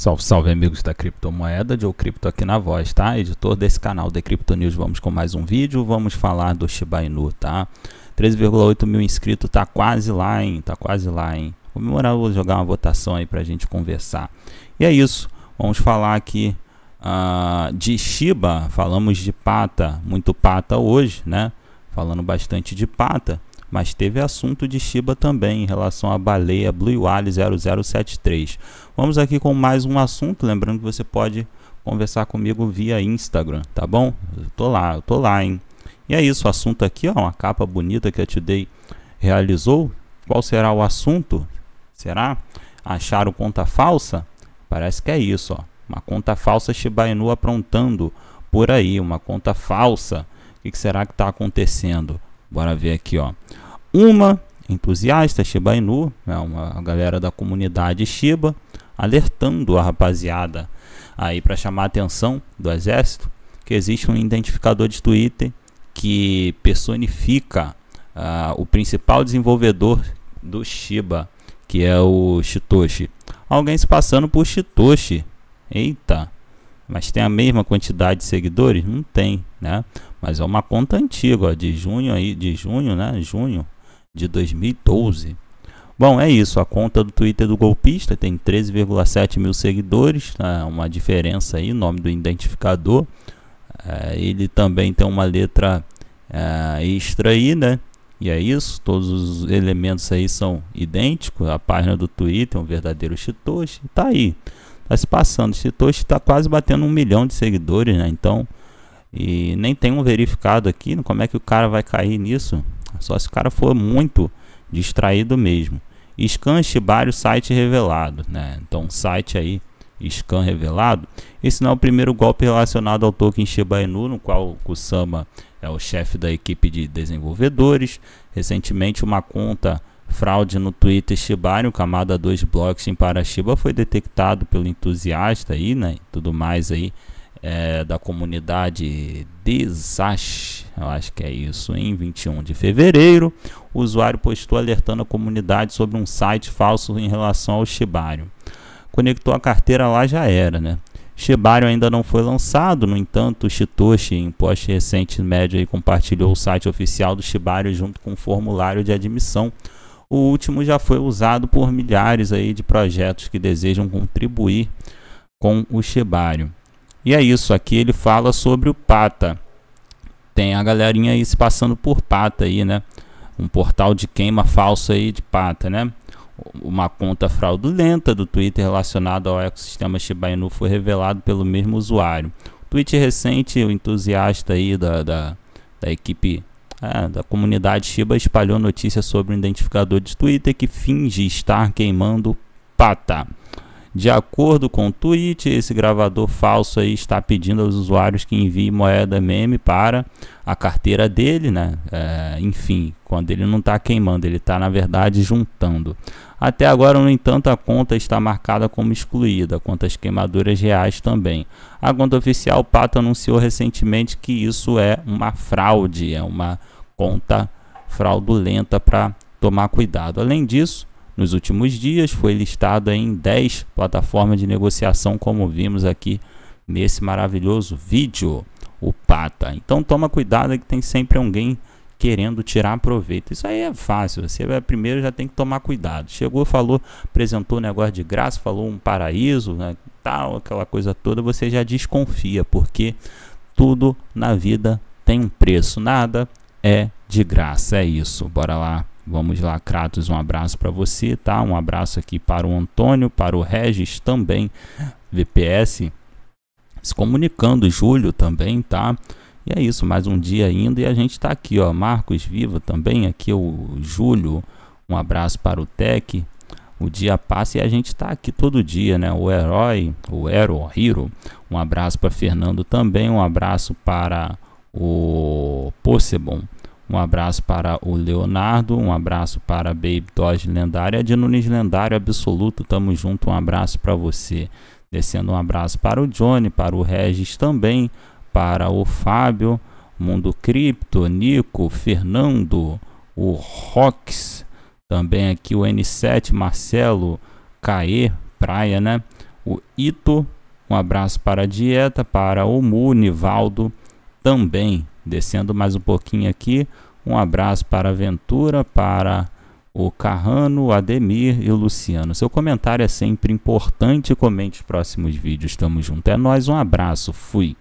Salve, salve amigos da criptomoeda, Joe Cripto aqui na voz, tá? Editor desse canal The Crypto News, vamos com mais um vídeo, vamos falar do Shiba Inu, tá? 13,8 mil inscritos, tá quase lá, hein? Tá quase lá, hein? Comemorar, vou jogar uma votação aí pra gente conversar. E é isso, vamos falar aqui uh, de Shiba, falamos de pata, muito pata hoje, né? Falando bastante de pata, mas teve assunto de Shiba também em relação à baleia Blue Whale 0073. Vamos aqui com mais um assunto, lembrando que você pode conversar comigo via Instagram, tá bom? Eu tô lá, eu tô lá, hein? E é isso, o assunto aqui, ó, uma capa bonita que a Today realizou. Qual será o assunto? Será acharam conta falsa? Parece que é isso, ó. Uma conta falsa Shiba Inu aprontando por aí, uma conta falsa. O que será que está acontecendo? Bora ver aqui, ó. Uma entusiasta Shiba Inu, é uma galera da comunidade Shiba, alertando a rapaziada aí para chamar a atenção do exército que existe um identificador de Twitter que personifica uh, o principal desenvolvedor do Shiba, que é o Shitoshi. Alguém se passando por Shitoshi. Eita! Mas tem a mesma quantidade de seguidores? Não tem, né? Mas é uma conta antiga, de junho aí, de junho, né? Junho de 2012. Bom, é isso. A conta do Twitter do golpista tem 13,7 mil seguidores, né? uma diferença aí, nome do identificador. É, ele também tem uma letra é, extra aí, né? E é isso, todos os elementos aí são idênticos. A página do Twitter é um verdadeiro Chitoshi. Tá aí, tá se passando. Chitoshi está quase batendo um milhão de seguidores, né? Então e nem tem um verificado aqui, como é que o cara vai cair nisso? Só se o cara for muito distraído mesmo. Scan Shibari site revelado, né? Então, site aí scan revelado. Esse não é o primeiro golpe relacionado ao token Shiba Inu, no qual o Kusama é o chefe da equipe de desenvolvedores. Recentemente, uma conta fraude no Twitter Shibari, o camada 2 blockchain para Shiba, foi detectado pelo entusiasta aí, né? Tudo mais aí é, da comunidade Desash, eu acho que é isso, em 21 de fevereiro, o usuário postou alertando a comunidade sobre um site falso em relação ao Shibari. Conectou a carteira lá já era, né? Shibari ainda não foi lançado, no entanto, o Shitoshi, em post recente médio, aí, compartilhou o site oficial do Shibari junto com o formulário de admissão. O último já foi usado por milhares aí de projetos que desejam contribuir com o Shibari. E é isso, aqui ele fala sobre o Pata. Tem a galerinha aí se passando por Pata aí, né? Um portal de queima falso aí de Pata, né? Uma conta fraudulenta do Twitter relacionada ao ecossistema Shiba Inu foi revelado pelo mesmo usuário. Tweet recente, o entusiasta aí da, da, da equipe é, da comunidade Shiba espalhou notícias sobre um identificador de Twitter que finge estar queimando Pata. De acordo com o tweet, esse gravador falso aí está pedindo aos usuários que enviem moeda meme para a carteira dele, né? É, enfim, quando ele não está queimando, ele está na verdade juntando. Até agora, no entanto, a conta está marcada como excluída, quanto às queimaduras reais também. A conta oficial Pato anunciou recentemente que isso é uma fraude, é uma conta fraudulenta para tomar cuidado. Além disso, nos últimos dias, foi listado em 10 plataformas de negociação, como vimos aqui nesse maravilhoso vídeo, o Pata. Então toma cuidado que tem sempre alguém querendo tirar proveito. Isso aí é fácil, você primeiro já tem que tomar cuidado. Chegou, falou, apresentou um negócio de graça, falou um paraíso, né, tal, aquela coisa toda, você já desconfia, porque tudo na vida tem um preço, nada é de graça, é isso. Bora lá. Vamos lá, Kratos, um abraço para você, tá? Um abraço aqui para o Antônio, para o Regis também, VPS, se comunicando, Júlio também, tá? E é isso, mais um dia ainda e a gente está aqui, ó. Marcos Viva também, aqui é o Júlio, um abraço para o Tec. O dia passa e a gente está aqui todo dia, né? O herói, o hero, o hero. Um abraço para Fernando também, um abraço para o Possebon. Um abraço para o Leonardo, um abraço para a Baby Dodge Lendária, de Nunes Lendário Absoluto, tamo junto, um abraço para você. Descendo um abraço para o Johnny, para o Regis também, para o Fábio, Mundo Cripto, Nico, Fernando, o Rox, também aqui o N7, Marcelo, Caê, Praia, né? O Ito, um abraço para a Dieta, para o Mu, Nivaldo também. Descendo mais um pouquinho aqui, um abraço para a Ventura, para o Carrano, Ademir e Luciano. Seu comentário é sempre importante. Comente os próximos vídeos. Tamo junto. É nós, um abraço. Fui.